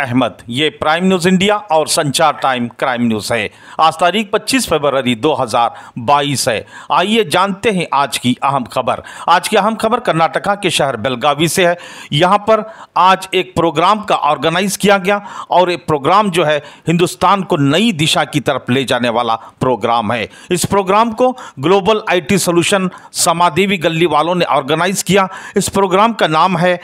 अहमद ये prime news India और संचार टाइम क्राइम न्यूज़ है आज तारीख 25 फरवरी 2022 है आइए जानते हैं आज की अहम खबर आज की अहम खबर कर्नाटका के शहर बेलगावी से है यहाँ पर आज एक प्रोग्राम का ऑर्गेनाइज किया गया और ये प्रोग्राम जो है हिंदुस्तान को नई दिशा की तरफ ले जाने वाला प्रोग्राम है इस प्रोग्राम को ग्लोबल आई टी सोल्यूशन समादेवी गली वालों ने ऑर्गेनाइज किया इस प्रोग्राम का नाम है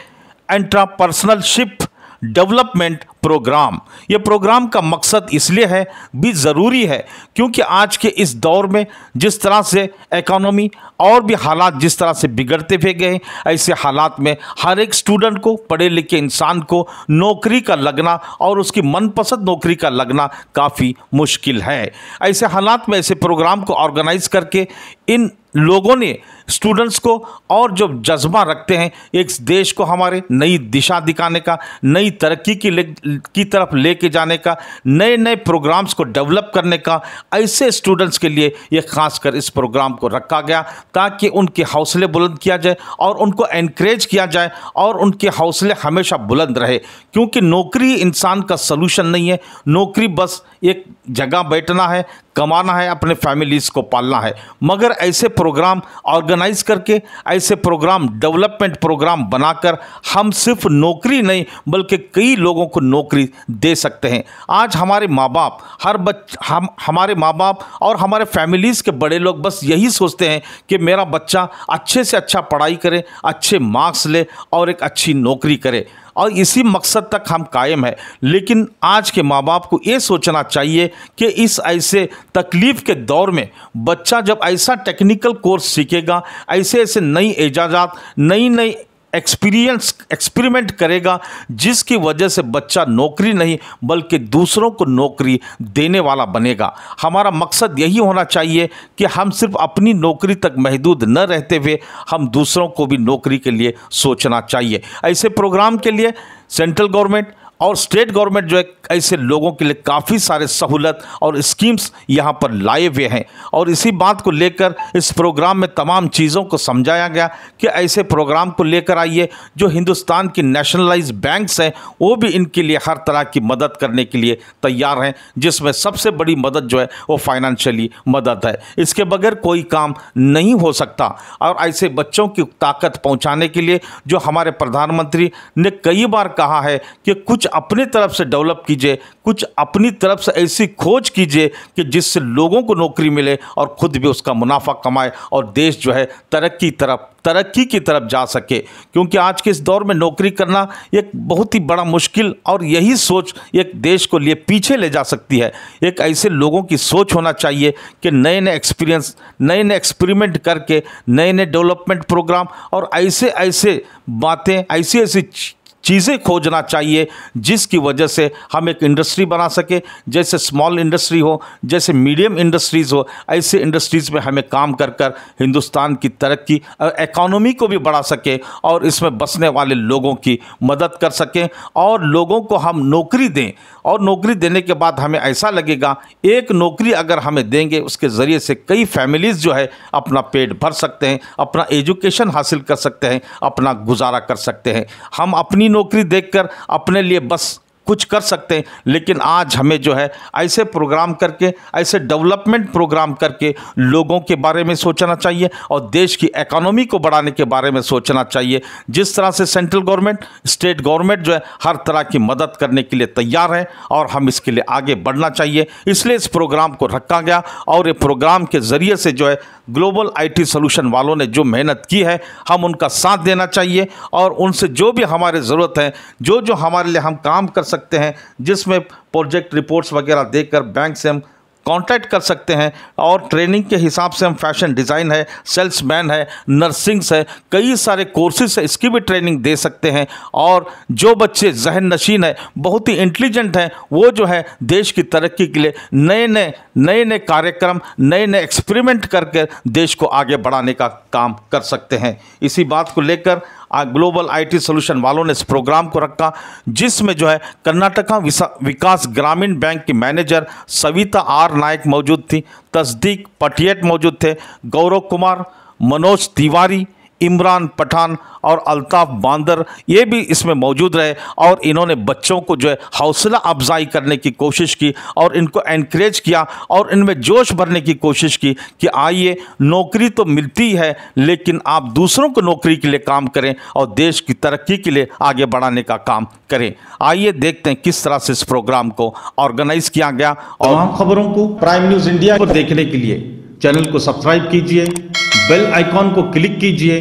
एंट्रापर्सनलशिप डेवलपमेंट प्रोग्राम ये प्रोग्राम का मकसद इसलिए है भी ज़रूरी है क्योंकि आज के इस दौर में जिस तरह से इकोनॉमी और भी हालात जिस तरह से बिगड़ते हुए गए ऐसे हालात में हर एक स्टूडेंट को पढ़े लिखे इंसान को नौकरी का लगना और उसकी मनपसंद नौकरी का लगना काफ़ी मुश्किल है ऐसे हालात में ऐसे प्रोग्राम को ऑर्गेनाइज करके इन लोगों ने स्टूडेंट्स को और जो जज्बा रखते हैं एक देश को हमारे नई दिशा दिखाने का नई तरक्की की ले की तरफ लेके जाने का नए नए प्रोग्राम्स को डेवलप करने का ऐसे स्टूडेंट्स के लिए ये खासकर इस प्रोग्राम को रखा गया ताकि उनके हौसले बुलंद किया जाए और उनको इनक्रेज किया जाए और उनके हौसले हमेशा बुलंद रहे क्योंकि नौकरी इंसान का सलूशन नहीं है नौकरी बस एक जगह बैठना है कमाना है अपने फैमिलीज़ को पालना है मगर ऐसे प्रोग्राम ऑर्गेनाइज करके ऐसे प्रोग्राम डेवलपमेंट प्रोग्राम बनाकर हम सिर्फ नौकरी नहीं बल्कि कई लोगों को नौकरी दे सकते हैं आज हमारे माँ बाप हर बच हम हमारे माँ बाप और हमारे फैमिलीज़ के बड़े लोग बस यही सोचते हैं कि मेरा बच्चा अच्छे से अच्छा पढ़ाई करे अच्छे मार्क्स ले और एक अच्छी नौकरी करे और इसी मकसद तक हम कायम है लेकिन आज के माँ बाप को ये सोचना चाहिए कि इस ऐसे तकलीफ़ के दौर में बच्चा जब ऐसा टेक्निकल कोर्स सीखेगा ऐसे ऐसे नई एजाजात नई नई एक्सपीरियंस एक्सपेरिमेंट करेगा जिसकी वजह से बच्चा नौकरी नहीं बल्कि दूसरों को नौकरी देने वाला बनेगा हमारा मकसद यही होना चाहिए कि हम सिर्फ अपनी नौकरी तक महदूद न रहते हुए हम दूसरों को भी नौकरी के लिए सोचना चाहिए ऐसे प्रोग्राम के लिए सेंट्रल गवर्नमेंट और स्टेट गवर्नमेंट जो है ऐसे लोगों के लिए काफ़ी सारे सहूलत और स्कीम्स यहाँ पर लाए हुए हैं और इसी बात को लेकर इस प्रोग्राम में तमाम चीज़ों को समझाया गया कि ऐसे प्रोग्राम को लेकर आइए जो हिंदुस्तान की नेशनलाइज बैंक्स हैं वो भी इनके लिए हर तरह की मदद करने के लिए तैयार हैं जिसमें सबसे बड़ी मदद जो है वो फाइनेंशियली मदद है इसके बगैर कोई काम नहीं हो सकता और ऐसे बच्चों की ताकत पहुँचाने के लिए जो हमारे प्रधानमंत्री ने कई बार कहा है कि कुछ कुछ अपने तरफ से डेवलप कीजिए कुछ अपनी तरफ से ऐसी खोज कीजिए कि जिससे लोगों को नौकरी मिले और ख़ुद भी उसका मुनाफा कमाए और देश जो है तरक्की तरफ तरक्की की तरफ जा सके क्योंकि आज के इस दौर में नौकरी करना एक बहुत ही बड़ा मुश्किल और यही सोच एक देश को लिए पीछे ले जा सकती है एक ऐसे लोगों की सोच होना चाहिए कि नए नए एक्सपीरियंस नए नए एक्सपेरिमेंट करके नए नए डेवलपमेंट प्रोग्राम और ऐसे ऐसे बातें ऐसी ऐसी चीज़ें खोजना चाहिए जिसकी वजह से हम एक इंडस्ट्री बना सके जैसे स्मॉल इंडस्ट्री हो जैसे मीडियम इंडस्ट्रीज़ हो ऐसे इंडस्ट्रीज़ में हमें काम कर कर हिंदुस्तान की तरक्की इकोनॉमी को भी बढ़ा सके और इसमें बसने वाले लोगों की मदद कर सकें और लोगों को हम नौकरी दें और नौकरी देने के बाद हमें ऐसा लगेगा एक नौकरी अगर हमें देंगे उसके ज़रिए से कई फैमिलीज़ जो है अपना पेट भर सकते हैं अपना एजुकेशन हासिल कर सकते हैं अपना गुजारा कर सकते हैं हम अपनी नौकरी देखकर अपने लिए बस कुछ कर सकते हैं लेकिन आज हमें जो है ऐसे प्रोग्राम करके ऐसे डेवलपमेंट प्रोग्राम करके लोगों के बारे में सोचना चाहिए और देश की इकोनॉमी को बढ़ाने के बारे में सोचना चाहिए जिस तरह से सेंट्रल गवर्नमेंट स्टेट गवर्नमेंट जो है हर तरह की मदद करने के लिए तैयार है और हम इसके लिए आगे बढ़ना चाहिए इसलिए इस प्रोग्राम को रखा गया और ये प्रोग्राम के ज़रिए से जो है ग्लोबल आईटी सॉल्यूशन वालों ने जो मेहनत की है हम उनका साथ देना चाहिए और उनसे जो भी हमारे ज़रूरत है जो जो हमारे लिए हम काम कर सकते सकते हैं जिसमें प्रोजेक्ट रिपोर्ट्स वगैरह देकर बैंक से हम कॉन्टैक्ट कर सकते हैं और ट्रेनिंग के हिसाब से हम फैशन डिज़ाइन है सेल्समैन है नर्सिंग्स है कई सारे कोर्सेज है इसकी भी ट्रेनिंग दे सकते हैं और जो बच्चे जहन नशीन है बहुत ही इंटेलिजेंट हैं वो जो है देश की तरक्की के लिए नए नए नए नए कार्यक्रम नए नए एक्सपेरिमेंट करके देश को आगे बढ़ाने का काम कर सकते हैं इसी बात को लेकर ग्लोबल आईटी सॉल्यूशन वालों ने इस प्रोग्राम को रखा जिसमें जो है कर्नाटका विकास ग्रामीण बैंक की मैनेजर सविता आर नायक मौजूद थी तस्दीक पटियट मौजूद थे गौरव कुमार मनोज तिवारी इमरान पठान और अल्ताफ़ बांदर ये भी इसमें मौजूद रहे और इन्होंने बच्चों को जो है हौसला अफजाई करने की कोशिश की और इनको इनक्रेज किया और इनमें जोश भरने की कोशिश की कि आइए नौकरी तो मिलती है लेकिन आप दूसरों को नौकरी के लिए काम करें और देश की तरक्की के लिए आगे बढ़ाने का काम करें आइए देखते हैं किस तरह से इस प्रोग्राम को ऑर्गेनाइज किया गया और खबरों को प्राइम न्यूज़ इंडिया को देखने के लिए चैनल को सब्सक्राइब कीजिए बेल आइकॉन को क्लिक कीजिए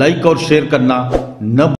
लाइक और शेयर करना न